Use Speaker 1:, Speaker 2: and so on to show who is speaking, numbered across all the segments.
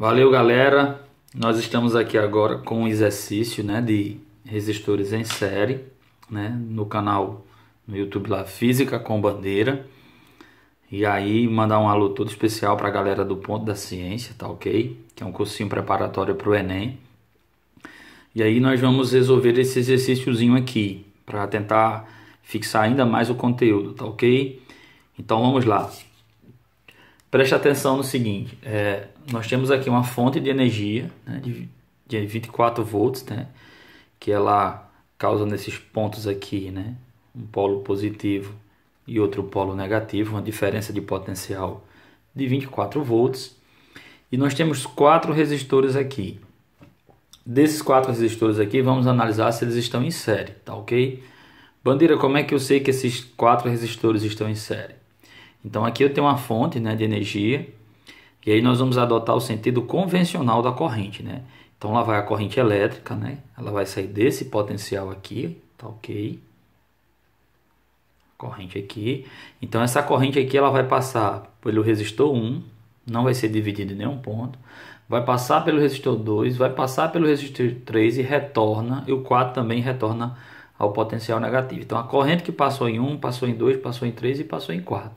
Speaker 1: Valeu, galera. Nós estamos aqui agora com um exercício, né, de resistores em série, né, no canal no YouTube lá Física com Bandeira. E aí mandar um alô todo especial para a galera do Ponto da Ciência, tá OK? Que é um cursinho preparatório para o ENEM. E aí nós vamos resolver esse exercíciozinho aqui para tentar fixar ainda mais o conteúdo, tá OK? Então vamos lá preste atenção no seguinte: é, nós temos aqui uma fonte de energia né, de, de 24 volts, né, que ela causa nesses pontos aqui, né, um polo positivo e outro polo negativo, uma diferença de potencial de 24 volts. E nós temos quatro resistores aqui. Desses quatro resistores aqui, vamos analisar se eles estão em série, tá ok? Bandeira, como é que eu sei que esses quatro resistores estão em série? Então aqui eu tenho uma fonte né, de energia e aí nós vamos adotar o sentido convencional da corrente. Né? Então lá vai a corrente elétrica, né? ela vai sair desse potencial aqui, tá ok? Corrente aqui. Então essa corrente aqui ela vai passar pelo resistor 1, não vai ser dividida em nenhum ponto. Vai passar pelo resistor 2, vai passar pelo resistor 3 e retorna, e o 4 também retorna ao potencial negativo. Então a corrente que passou em 1, passou em 2, passou em 3 e passou em 4.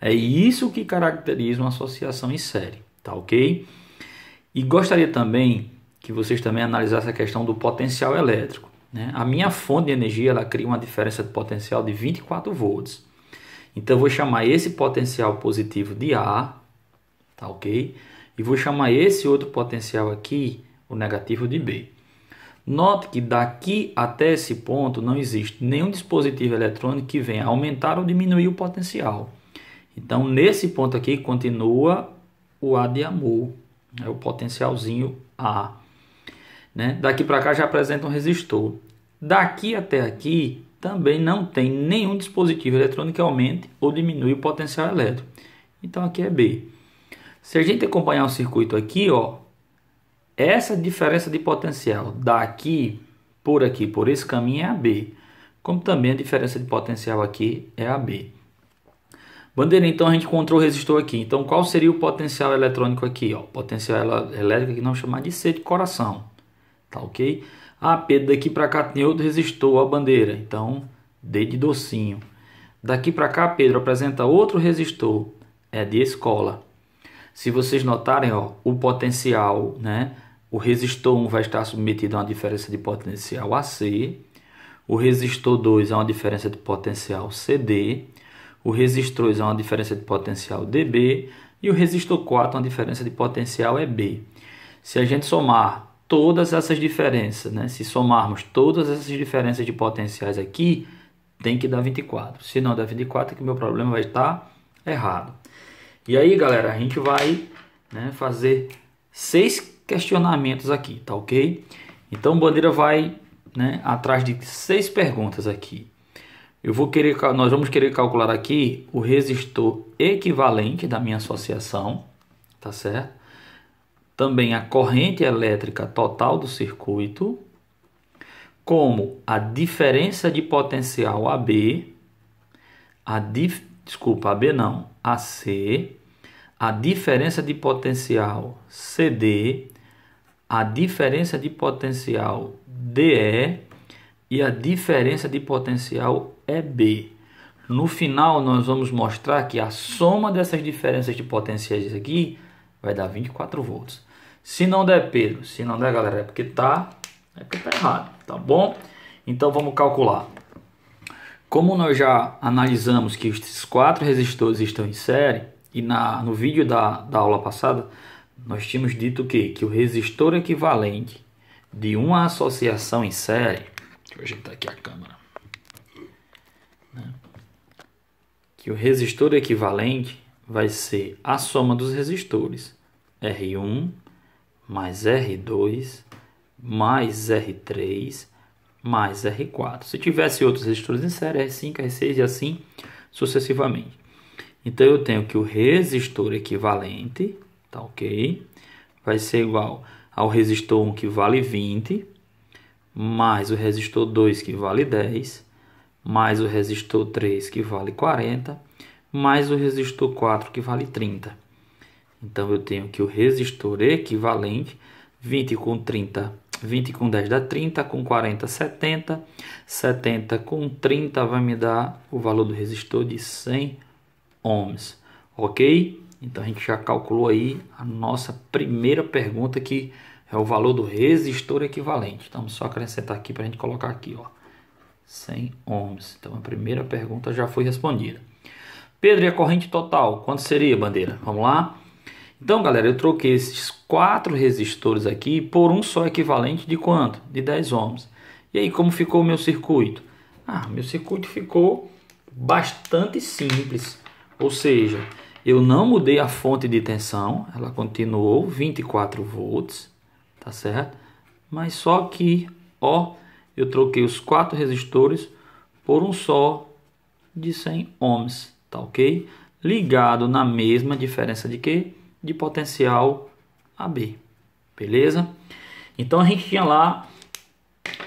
Speaker 1: É isso que caracteriza uma associação em série, tá ok? E gostaria também que vocês também analisassem a questão do potencial elétrico. Né? A minha fonte de energia ela cria uma diferença de potencial de 24 volts. Então eu vou chamar esse potencial positivo de A, tá ok? E vou chamar esse outro potencial aqui, o negativo de B. Note que daqui até esse ponto não existe nenhum dispositivo eletrônico que venha aumentar ou diminuir o potencial. Então, nesse ponto aqui, continua o A de amor, é o potencialzinho A. Né? Daqui para cá já apresenta um resistor. Daqui até aqui também não tem nenhum dispositivo eletrônico que aumente ou diminui o potencial elétrico. Então aqui é B. Se a gente acompanhar o circuito aqui, ó, essa diferença de potencial daqui por aqui, por esse caminho é a B. Como também a diferença de potencial aqui é a B. Bandeira, então a gente encontrou o resistor aqui. Então qual seria o potencial eletrônico aqui? Ó? Potencial elétrico que nós chamamos de C de coração. Tá ok? Ah, Pedro, daqui para cá tem outro resistor, a bandeira. Então, D de docinho. Daqui para cá, Pedro apresenta outro resistor. É de escola. Se vocês notarem, ó, o potencial, né? O resistor 1 vai estar submetido a uma diferença de potencial AC. O resistor 2 a é uma diferença de potencial CD. O resistor 2 é uma diferença de potencial DB e o resistor 4 é uma diferença de potencial EB. Se a gente somar todas essas diferenças, né? se somarmos todas essas diferenças de potenciais aqui, tem que dar 24. Se não der 24, é que meu problema vai estar errado. E aí, galera, a gente vai né, fazer seis questionamentos aqui, tá ok? Então, Bandeira vai né, atrás de seis perguntas aqui. Eu vou querer, nós vamos querer calcular aqui o resistor equivalente da minha associação, tá certo? Também a corrente elétrica total do circuito, como a diferença de potencial AB, a dif, desculpa, AB não, AC, a diferença de potencial CD, a diferença de potencial DE e a diferença de potencial é B. No final, nós vamos mostrar que a soma dessas diferenças de potenciais aqui vai dar 24 volts. Se não der, Pedro, se não der, galera, é porque tá, é porque tá errado, tá bom? Então vamos calcular. Como nós já analisamos que os quatro resistores estão em série, e na, no vídeo da, da aula passada, nós tínhamos dito que, que o resistor equivalente de uma associação em série Deixa eu ajeitar aqui a câmera. Né? Que o resistor equivalente vai ser a soma dos resistores R1 mais R2 mais R3 mais R4. Se tivesse outros resistores em série, R5, R6 e assim sucessivamente. Então eu tenho que o resistor equivalente, tá ok? Vai ser igual ao resistor 1 que vale 20 mais o resistor 2 que vale 10, mais o resistor 3 que vale 40, mais o resistor 4 que vale 30. Então eu tenho que o resistor equivalente 20 com 30, 20 com 10 dá 30, com 40 70, 70 com 30 vai me dar o valor do resistor de 100 ohms, OK? Então a gente já calculou aí a nossa primeira pergunta que é o valor do resistor equivalente. Então, só acrescentar aqui para a gente colocar aqui, ó, 100 ohms. Então, a primeira pergunta já foi respondida. Pedro, e a corrente total? Quanto seria, bandeira? Vamos lá? Então, galera, eu troquei esses quatro resistores aqui por um só equivalente de quanto? De 10 ohms. E aí, como ficou o meu circuito? Ah, meu circuito ficou bastante simples. Ou seja, eu não mudei a fonte de tensão, ela continuou 24 volts tá certo? Mas só que, ó, eu troquei os quatro resistores por um só de 100 ohms, tá ok? Ligado na mesma diferença de que? De potencial AB, beleza? Então a gente tinha lá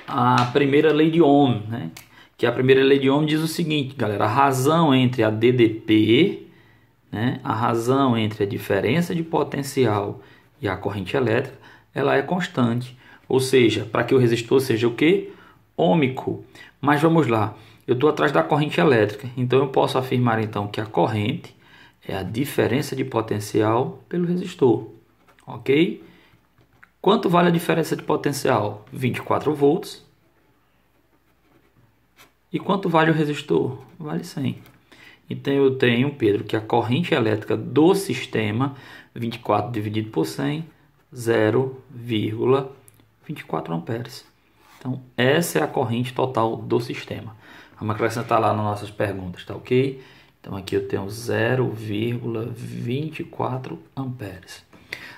Speaker 1: a primeira lei de Ohm, né? Que a primeira lei de Ohm diz o seguinte, galera, a razão entre a DDP, né, a razão entre a diferença de potencial e a corrente elétrica ela é constante. Ou seja, para que o resistor seja o quê? Ômico. Mas vamos lá, eu estou atrás da corrente elétrica, então eu posso afirmar então que a corrente é a diferença de potencial pelo resistor, ok? Quanto vale a diferença de potencial? 24 volts. E quanto vale o resistor? Vale 100. Então eu tenho, Pedro, que a corrente elétrica do sistema, 24 dividido por 100, 0,24 amperes. Então, essa é a corrente total do sistema. Vamos acrescentar lá nas nossas perguntas, tá ok? Então, aqui eu tenho 0,24 amperes.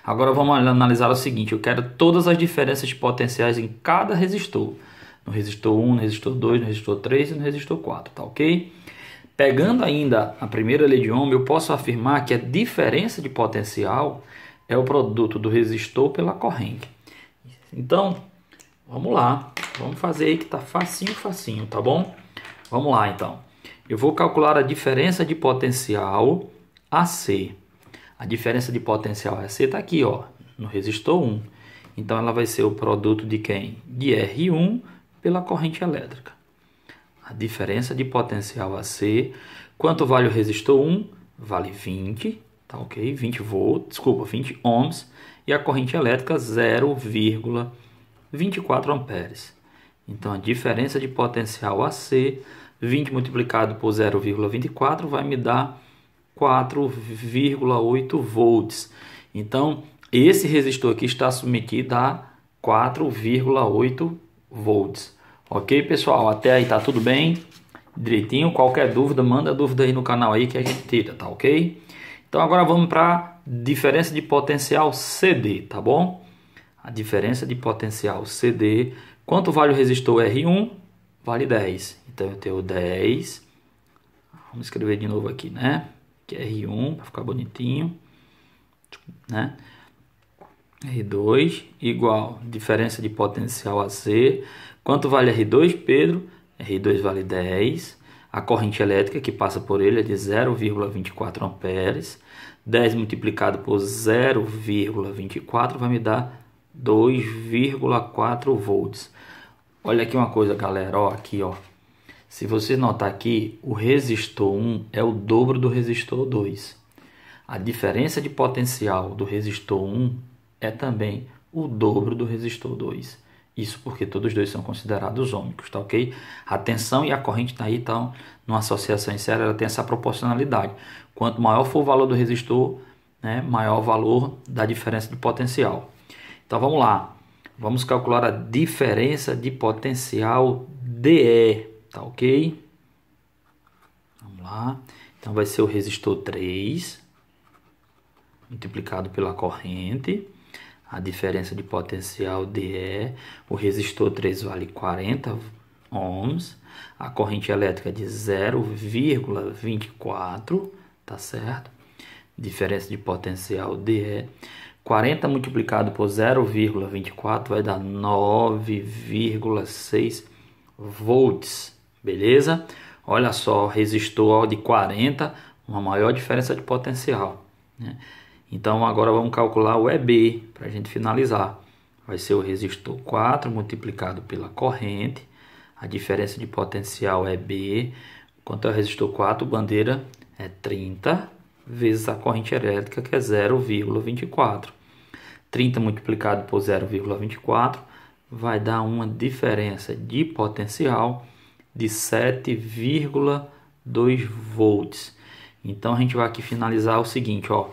Speaker 1: Agora, vamos analisar o seguinte. Eu quero todas as diferenças de potenciais em cada resistor. No resistor 1, no resistor 2, no resistor 3 e no resistor 4, tá ok? Pegando ainda a primeira lei de Ohm, eu posso afirmar que a diferença de potencial é o produto do resistor pela corrente. Então, vamos lá. Vamos fazer aí que tá facinho, facinho, tá bom? Vamos lá, então. Eu vou calcular a diferença de potencial AC. A diferença de potencial AC está aqui, ó, no resistor 1. Então, ela vai ser o produto de quem? De R1 pela corrente elétrica. A diferença de potencial AC, quanto vale o resistor 1? Vale 20 tá ok? 20 volts, desculpa, 20 ohms e a corrente elétrica 0,24 amperes. Então a diferença de potencial AC, 20 multiplicado por 0,24 vai me dar 4,8 volts. Então esse resistor aqui está submetido a 4,8 volts. Ok, pessoal? Até aí tá tudo bem? Direitinho? Qualquer dúvida, manda dúvida aí no canal aí que a gente tira, tá ok? Então agora vamos para diferença de potencial CD, tá bom? A diferença de potencial CD, quanto vale o resistor R1? Vale 10. Então eu tenho 10. Vamos escrever de novo aqui, né? Que é R1 para ficar bonitinho, né? R2 igual diferença de potencial AC. Quanto vale R2, Pedro? R2 vale 10 a corrente elétrica que passa por ele é de 0,24 amperes. 10 multiplicado por 0,24 vai me dar 2,4 volts. Olha aqui uma coisa, galera, ó, aqui, ó. Se você notar aqui, o resistor 1 é o dobro do resistor 2. A diferença de potencial do resistor 1 é também o dobro do resistor 2. Isso porque todos dois são considerados ômicos, tá ok? A tensão e a corrente tá aí, então, numa associação em série, ela tem essa proporcionalidade. Quanto maior for o valor do resistor, né, maior o valor da diferença de potencial. Então vamos lá. Vamos calcular a diferença de potencial DE, tá ok? Vamos lá. Então vai ser o resistor 3 multiplicado pela corrente a diferença de potencial DE, é, o resistor 3 vale 40 ohms, a corrente elétrica de 0,24, tá certo? Diferença de potencial DE, é, 40 multiplicado por 0,24 vai dar 9,6 volts, beleza? Olha só, resistor de 40, uma maior diferença de potencial, né? Então agora vamos calcular o EB para a gente finalizar. Vai ser o resistor 4 multiplicado pela corrente. A diferença de potencial é B. Quanto ao é resistor 4, bandeira é 30 vezes a corrente elétrica, que é 0,24. 30 multiplicado por 0,24 vai dar uma diferença de potencial de 7,2 volts. Então a gente vai aqui finalizar o seguinte, ó.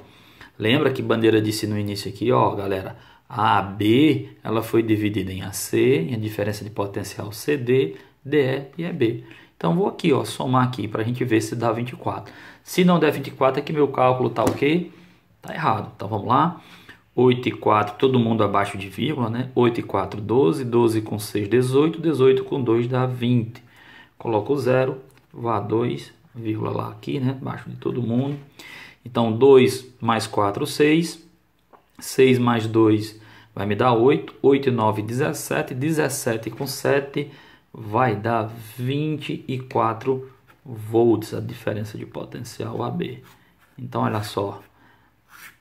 Speaker 1: Lembra que Bandeira disse no início aqui, ó, galera, a AB ela foi dividida em AC, em a diferença de potencial CD, DE e EB. Então vou aqui, ó, somar aqui para a gente ver se dá 24. Se não der 24 é que meu cálculo tá ok? Tá errado. Então vamos lá. 8 e 4, todo mundo abaixo de vírgula, né? 8 e 4, 12. 12 com 6, 18. 18 com 2 dá 20. Coloco o zero, vá 2, vírgula lá aqui, né? Abaixo de todo mundo. Então, 2 mais 4, 6. 6 mais 2 vai me dar 8. 8 e 9, 17. 17 com 7 vai dar 24 volts a diferença de potencial AB. Então, olha só.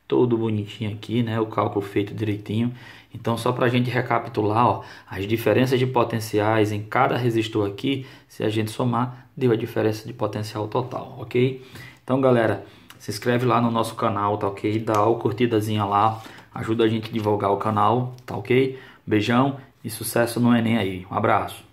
Speaker 1: Todo bonitinho aqui, né? O cálculo feito direitinho. Então, só para a gente recapitular, ó, as diferenças de potenciais em cada resistor aqui, se a gente somar, deu a diferença de potencial total, ok? Então, galera, se inscreve lá no nosso canal, tá ok? Dá uma curtidazinha lá, ajuda a gente a divulgar o canal, tá ok? Beijão e sucesso no Enem aí. Um abraço.